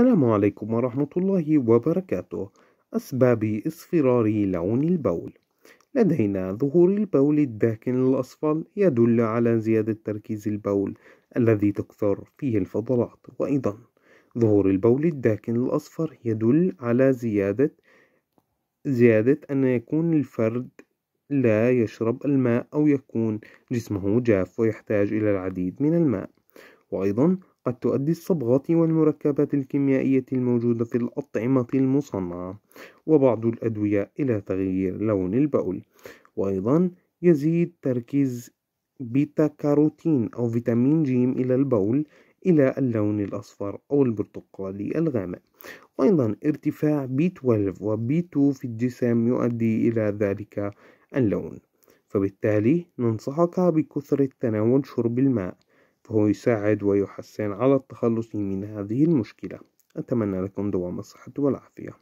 السلام عليكم ورحمة الله وبركاته أسباب اصفرار لون البول لدينا ظهور البول الداكن الأصفر يدل على زيادة تركيز البول الذي تكثر فيه الفضلات وأيضا ظهور البول الداكن الأصفر يدل على زيادة زيادة أن يكون الفرد لا يشرب الماء أو يكون جسمه جاف ويحتاج إلى العديد من الماء وأيضا قد تؤدي الصبغات والمركبات الكيميائية الموجودة في الأطعمة المصنعة وبعض الأدوية إلى تغيير لون البول وأيضا يزيد تركيز بيتا كاروتين أو فيتامين جيم إلى البول إلى اللون الأصفر أو البرتقالي الغامق وأيضا ارتفاع بي 12 وبي 2 في الجسم يؤدي إلى ذلك اللون فبالتالي ننصحك بكثرة تناول شرب الماء فهو يساعد ويحسن على التخلص من هذه المشكلة أتمنى لكم دوام الصحة والعافية